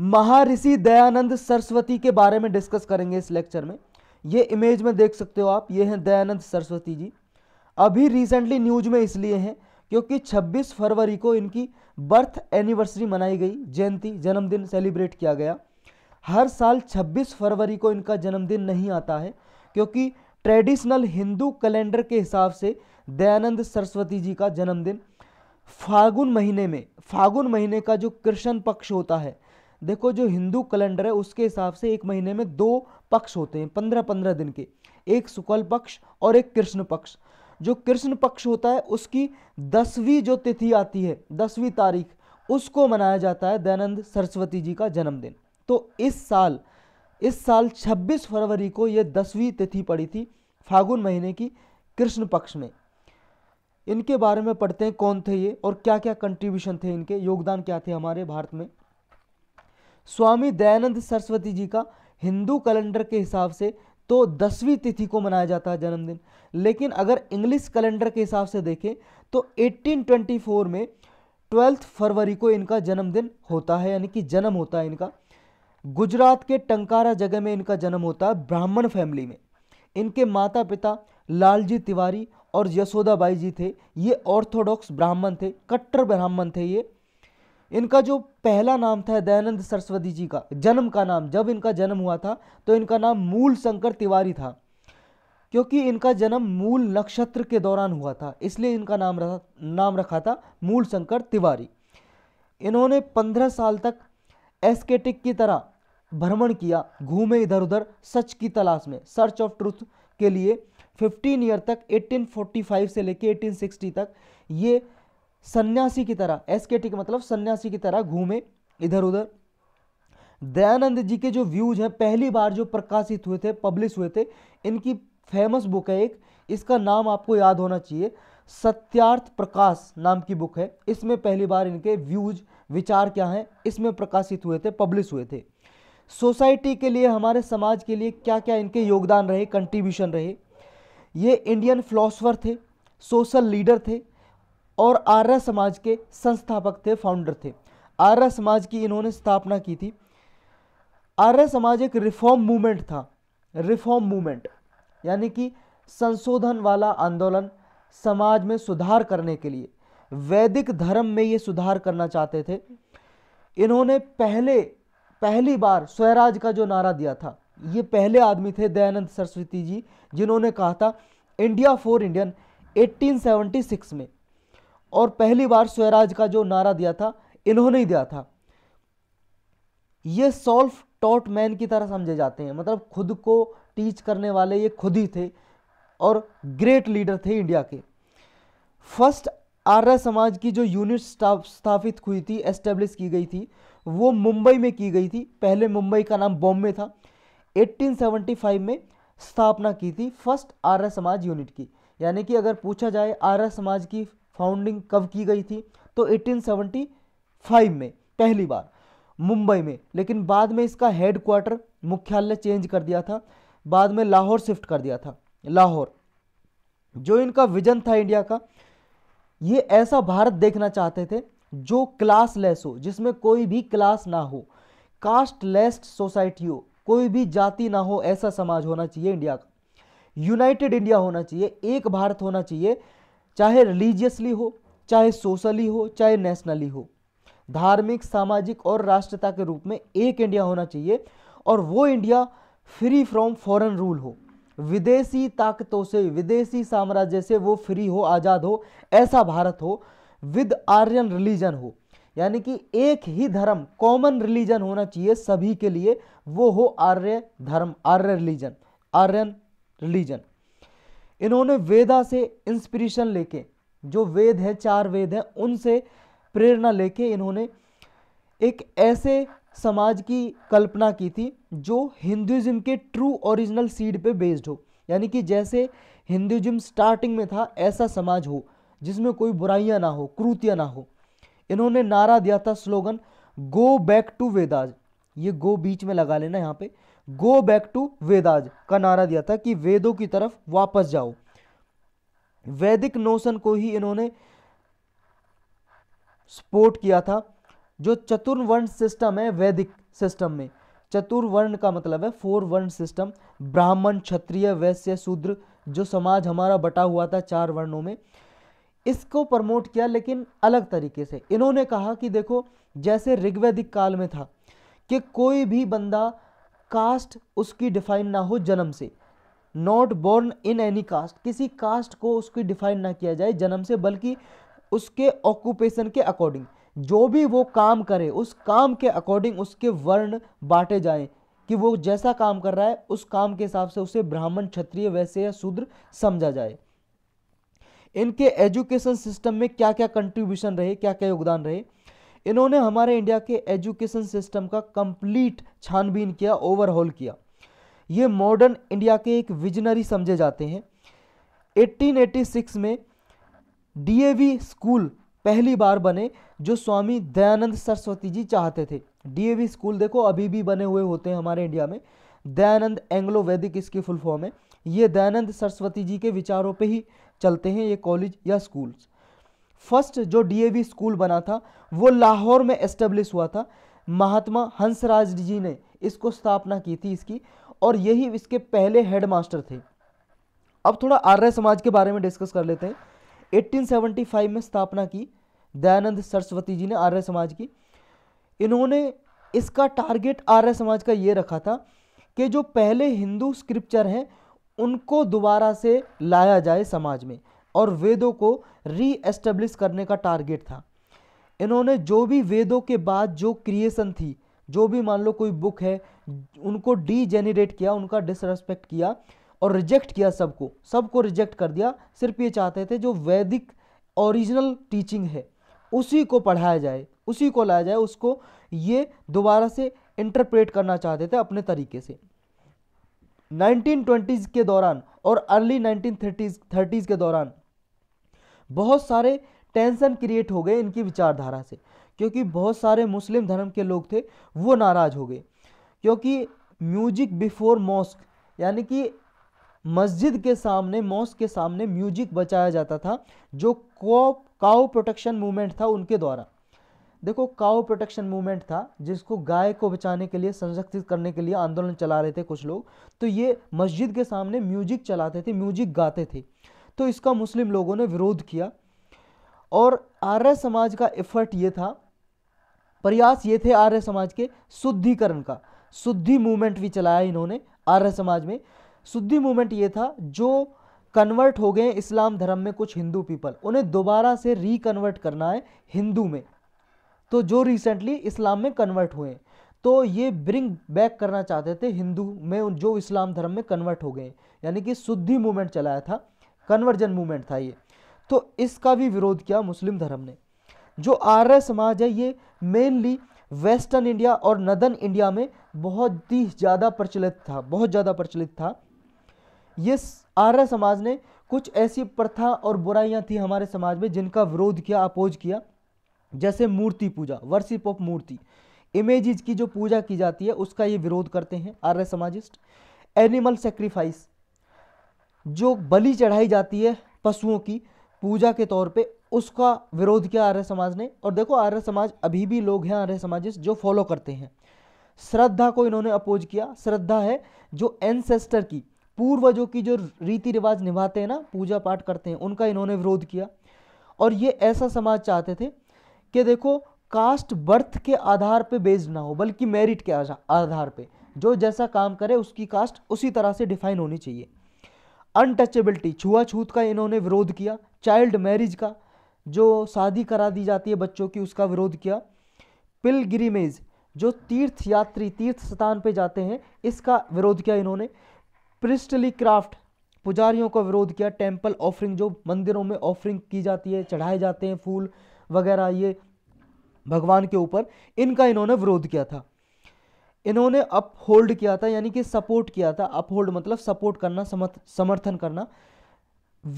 महारिषि दयानंद सरस्वती के बारे में डिस्कस करेंगे इस लेक्चर में ये इमेज में देख सकते हो आप ये हैं दयानंद सरस्वती जी अभी रिसेंटली न्यूज में इसलिए हैं क्योंकि 26 फरवरी को इनकी बर्थ एनिवर्सरी मनाई गई जयंती जन्मदिन सेलिब्रेट किया गया हर साल 26 फरवरी को इनका जन्मदिन नहीं आता है क्योंकि ट्रेडिशनल हिंदू कैलेंडर के हिसाब से दयानंद सरस्वती जी का जन्मदिन फागुन महीने में फागुन महीने का जो कृष्ण पक्ष होता है देखो जो हिंदू कैलेंडर है उसके हिसाब से एक महीने में दो पक्ष होते हैं पंद्रह पंद्रह दिन के एक शुक्ल पक्ष और एक कृष्ण पक्ष जो कृष्ण पक्ष होता है उसकी दसवीं जो तिथि आती है दसवीं तारीख उसको मनाया जाता है दयानंद सरस्वती जी का जन्मदिन तो इस साल इस साल 26 फरवरी को यह दसवीं तिथि पड़ी थी फागुन महीने की कृष्ण पक्ष में इनके बारे में पढ़ते हैं कौन थे ये और क्या क्या कंट्रीब्यूशन थे इनके योगदान क्या थे हमारे भारत में स्वामी दयानंद सरस्वती जी का हिंदू कैलेंडर के हिसाब से तो दसवीं तिथि को मनाया जाता है जन्मदिन लेकिन अगर इंग्लिश कैलेंडर के हिसाब से देखें तो 1824 में ट्वेल्थ फरवरी को इनका जन्मदिन होता है यानी कि जन्म होता है इनका गुजरात के टंकारा जगह में इनका जन्म होता है ब्राह्मण फैमिली में इनके माता पिता लालजी तिवारी और यशोदाबाई जी थे ये ऑर्थोडॉक्स ब्राह्मण थे कट्टर ब्राह्मण थे ये इनका जो पहला नाम था दयानंद सरस्वती जी का जन्म का नाम जब इनका जन्म हुआ था तो इनका नाम मूल शंकर तिवारी था क्योंकि इनका जन्म मूल नक्षत्र के दौरान हुआ था इसलिए इनका नाम रखा नाम रखा था मूल शंकर तिवारी इन्होंने पंद्रह साल तक एस्केटिक की तरह भ्रमण किया घूमे इधर उधर सच की तलाश में सर्च ऑफ ट्रूथ के लिए 15 ईयर तक 1845 से लेकर 1860 तक ये सन्यासी की तरह एस के टी का मतलब सन्यासी की तरह घूमे इधर उधर दयानंद जी के जो व्यूज हैं पहली बार जो प्रकाशित हुए थे पब्लिश हुए थे इनकी फेमस बुक है एक इसका नाम आपको याद होना चाहिए सत्यार्थ प्रकाश नाम की बुक है इसमें पहली बार इनके व्यूज विचार क्या हैं इसमें प्रकाशित हुए थे पब्लिश हुए थे सोसाइटी के लिए हमारे समाज के लिए क्या क्या इनके योगदान रहे कंट्रीब्यूशन रहे ये इंडियन फिलोसफर थे सोशल लीडर थे और आर्य समाज के संस्थापक थे फाउंडर थे आर्य समाज की इन्होंने स्थापना की थी आर्य समाज एक रिफॉर्म मूवमेंट था रिफॉर्म मूवमेंट यानी कि संशोधन वाला आंदोलन समाज में सुधार करने के लिए वैदिक धर्म में ये सुधार करना चाहते थे इन्होंने पहले पहली बार स्वराज का जो नारा दिया था ये पहले आदमी थे दयानंद सरस्वती जी जिन्होंने कहा था इंडिया फॉर इंडियन 1876 में और पहली बार स्वराज का जो नारा दिया था इन्होंने ही दिया था ये सॉल्फ टॉट मैन की तरह समझे जाते हैं मतलब खुद को टीच करने वाले ये खुद ही थे और ग्रेट लीडर थे इंडिया के फर्स्ट आर्य समाज की जो यूनिट स्थापित हुई थी एस्टेब्लिश की गई थी वो मुंबई में की गई थी पहले मुंबई का नाम बॉम्बे था 1875 में स्थापना की थी फर्स्ट आर्य समाज यूनिट की यानी कि अगर पूछा जाए आर्य समाज की फाउंडिंग कब की गई थी तो 1875 में पहली बार मुंबई में लेकिन बाद में इसका हेड क्वार्टर मुख्यालय चेंज कर दिया था बाद में लाहौर शिफ्ट कर दिया था लाहौर जो इनका विजन था इंडिया का ये ऐसा भारत देखना चाहते थे जो क्लासलेस हो जिसमें कोई भी क्लास ना हो कास्टलेस सोसाइटी हो कोई भी जाति ना हो ऐसा समाज होना चाहिए इंडिया का यूनाइटेड इंडिया होना चाहिए एक भारत होना चाहिए चाहे रिलीजियसली हो चाहे सोशली हो चाहे नेशनली हो धार्मिक सामाजिक और राष्ट्रता के रूप में एक इंडिया होना चाहिए और वो India free from foreign rule हो विदेशी ताकतों से विदेशी साम्राज्य से वो फ्री हो आज़ाद हो ऐसा भारत हो विद आर्यन रिलीजन हो यानी कि एक ही धर्म कॉमन रिलीजन होना चाहिए सभी के लिए वो हो आर्य धर्म आर्य रिलीजन आर्यन रिलीजन इन्होंने वेदा से इंस्पिरेशन लेके जो वेद है चार वेद हैं उनसे प्रेरणा लेके इन्होंने एक ऐसे समाज की कल्पना की थी जो हिंदुज़म के ट्रू ओरिजिनल सीड पे बेस्ड हो यानी कि जैसे हिंदुज़म स्टार्टिंग में था ऐसा समाज हो जिसमें कोई बुराइयां ना हो क्रूतियाँ ना हो इन्होंने नारा दिया था slogan go back to Vedas ये गो बीच में लगा लेना यहाँ पे गो बैक टू वेदाज का नारा दिया था कि वेदों की तरफ वापस जाओ वैदिक नोशन को ही इन्होंने सपोर्ट किया था जो चतुर्वर्ण सिस्टम है वैदिक सिस्टम में चतुर्वर्ण का मतलब है फोर वर्ण सिस्टम ब्राह्मण क्षत्रिय वैश्य शूद्र जो समाज हमारा बटा हुआ था चार वर्णों में इसको प्रमोट किया लेकिन अलग तरीके से इन्होंने कहा कि देखो जैसे ऋग्वैदिक काल में था कि कोई भी बंदा कास्ट उसकी डिफाइन ना हो जन्म से not born in any caste किसी कास्ट को उसकी डिफाइन ना किया जाए जन्म से बल्कि उसके ऑक्यूपेशन के अकॉर्डिंग जो भी वो काम करे उस काम के अकॉर्डिंग उसके वर्ण बांटे जाएं कि वो जैसा काम कर रहा है उस काम के हिसाब से उसे ब्राह्मण क्षत्रिय वैसे या शूद्र समझा जाए इनके एजुकेशन सिस्टम में क्या क्या कंट्रीब्यूशन रहे क्या क्या योगदान रहे इन्होंने हमारे इंडिया के एजुकेशन सिस्टम का कंप्लीट छानबीन किया ओवरहॉल किया ये मॉडर्न इंडिया के एक विजनरी समझे जाते हैं 1886 में डीएवी स्कूल पहली बार बने जो स्वामी दयानंद सरस्वती जी चाहते थे डीएवी स्कूल देखो अभी भी बने हुए होते हैं हमारे इंडिया में दयानंद एंग्लो वैदिक इसकी फुल फॉर्म है ये दयानंद सरस्वती जी के विचारों पे ही चलते हैं ये कॉलेज या स्कूल्स फर्स्ट जो डीएवी स्कूल बना था वो लाहौर में एस्टेब्लिश हुआ था महात्मा हंसराज जी ने इसको स्थापना की थी इसकी और यही इसके पहले हेडमास्टर थे अब थोड़ा आर्य समाज के बारे में डिस्कस कर लेते हैं 1875 में स्थापना की दयानंद सरस्वती जी ने आर्य समाज की इन्होंने इसका टारगेट आर्य समाज का ये रखा था कि जो पहले हिंदू स्क्रिप्चर हैं उनको दोबारा से लाया जाए समाज में और वेदों को री एस्टेब्लिश करने का टारगेट था इन्होंने जो भी वेदों के बाद जो क्रिएशन थी जो भी मान लो कोई बुक है उनको डीजेनरेट किया उनका डिसरेस्पेक्ट किया और रिजेक्ट किया सबको सबको रिजेक्ट कर दिया सिर्फ ये चाहते थे जो वैदिक ओरिजिनल टीचिंग है उसी को पढ़ाया जाए उसी को लाया जाए उसको ये दोबारा से इंटरप्रेट करना चाहते थे अपने तरीके से 1920s के दौरान और अर्ली 1930s थर्टीज़ के दौरान बहुत सारे टेंशन क्रिएट हो गए इनकी विचारधारा से क्योंकि बहुत सारे मुस्लिम धर्म के लोग थे वो नाराज़ हो गए क्योंकि म्यूजिक बिफोर मॉस्क यानी कि मस्जिद के सामने मॉस्क के सामने म्यूजिक बचाया जाता था जो को काओ प्रोटेक्शन मूवमेंट था उनके द्वारा देखो काओ प्रोटेक्शन मूवमेंट था जिसको गाय को बचाने के लिए संरक्षित करने के लिए आंदोलन चला रहे थे कुछ लोग तो ये मस्जिद के सामने म्यूजिक चलाते थे म्यूजिक गाते थे तो इसका मुस्लिम लोगों ने विरोध किया और आर्य समाज का एफर्ट ये था प्रयास ये थे आर्य समाज के शुद्धिकरण का शुद्धि मूवमेंट भी चलाया इन्होंने आर्य समाज में शुद्धि मूवमेंट ये था जो कन्वर्ट हो गए इस्लाम धर्म में कुछ हिंदू पीपल उन्हें दोबारा से रिकन्वर्ट करना है हिंदू में तो जो रिसेंटली इस्लाम में कन्वर्ट हुए तो ये ब्रिंग बैक करना चाहते थे हिंदू में जो इस्लाम धर्म में कन्वर्ट हो गए यानी कि शुद्धि मूवमेंट चलाया था कन्वर्जन मूवमेंट था ये तो इसका भी विरोध किया मुस्लिम धर्म ने जो आर्य समाज है ये मेनली वेस्टर्न इंडिया और नदन इंडिया में बहुत ही ज़्यादा प्रचलित था बहुत ज़्यादा प्रचलित था ये आर्य समाज ने कुछ ऐसी प्रथा और बुराइयाँ थी हमारे समाज में जिनका विरोध किया अपोज किया जैसे मूर्ति पूजा वर्शिप ऑफ मूर्ति इमेजिज की जो पूजा की जाती है उसका ये विरोध करते हैं आर्य समाजिस्ट एनिमल सेक्रीफाइस जो बलि चढ़ाई जाती है पशुओं की पूजा के तौर पे उसका विरोध किया आर्य समाज ने और देखो आर्य समाज अभी भी लोग हैं आर्य समाज जो फॉलो करते हैं श्रद्धा को इन्होंने अपोज किया श्रद्धा है जो एनसेस्टर की पूर्वजों की जो रीति रिवाज निभाते हैं ना पूजा पाठ करते हैं उनका इन्होंने विरोध किया और ये ऐसा समाज चाहते थे कि देखो कास्ट बर्थ के आधार पे बेस्ड ना हो बल्कि मेरिट के आधार पे जो जैसा काम करे उसकी कास्ट उसी तरह से डिफाइन होनी चाहिए अनटचेबिलिटी छुआछूत का इन्होंने विरोध किया चाइल्ड मैरिज का जो शादी करा दी जाती है बच्चों की उसका विरोध किया पिलग्रीमेज जो तीर्थ यात्री तीर्थ स्थान पे जाते हैं इसका विरोध किया इन्होंने प्रिस्टली क्राफ्ट पुजारियों का विरोध किया टेम्पल ऑफरिंग जो मंदिरों में ऑफरिंग की जाती है चढ़ाए जाते हैं फूल वगैरह ये भगवान के ऊपर इनका इन्होंने विरोध किया था इन्होंने अप होल्ड किया था यानी कि सपोर्ट किया था अप होल्ड मतलब सपोर्ट करना समर्थन करना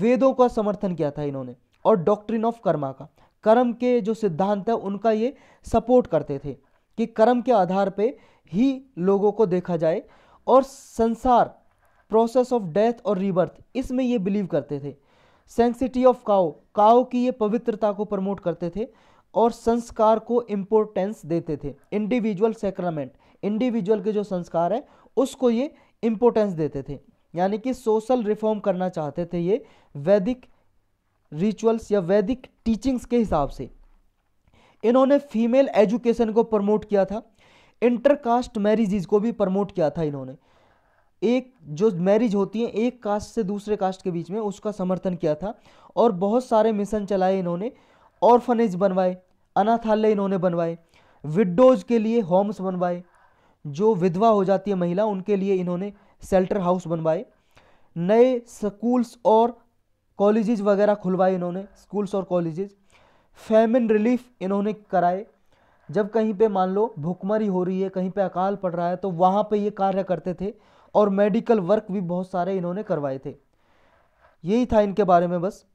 वेदों का समर्थन किया था इन्होंने और डॉक्ट्रिन ऑफ कर्मा का कर्म के जो सिद्धांत है उनका ये सपोर्ट करते थे कि कर्म के आधार पे ही लोगों को देखा जाए और संसार प्रोसेस ऑफ डेथ और रीबर्थ इसमें ये बिलीव करते थे सेंसिटी ऑफ काओ काओ की ये पवित्रता को प्रमोट करते थे और संस्कार को इम्पोर्टेंस देते थे इंडिविजुअल सेक्रामेंट इंडिविजुअल के जो संस्कार है उसको ये इम्पोर्टेंस देते थे यानी कि सोशल रिफॉर्म करना चाहते थे ये वैदिक रिचुअल्स या वैदिक टीचिंग्स के हिसाब से इन्होंने फीमेल एजुकेशन को प्रमोट किया था इंटरकास्ट मैरिजेज को भी प्रमोट किया था इन्होंने एक जो मैरिज होती है एक कास्ट से दूसरे कास्ट के बीच में उसका समर्थन किया था और बहुत सारे मिशन चलाए इन्होंने ऑर्फनेज बनवाए अनाथालय इन्होंने बनवाए विडोज के लिए होम्स बनवाए जो विधवा हो जाती है महिला उनके लिए इन्होंने सेल्टर हाउस बनवाए नए स्कूल्स और कॉलेजेस वगैरह खुलवाए इन्होंने स्कूल्स और कॉलेजेस फैमिन रिलीफ इन्होंने कराए जब कहीं पे मान लो भुखमरी हो रही है कहीं पे अकाल पड़ रहा है तो वहाँ पे ये कार्य करते थे और मेडिकल वर्क भी बहुत सारे इन्होंने करवाए थे यही था इनके बारे में बस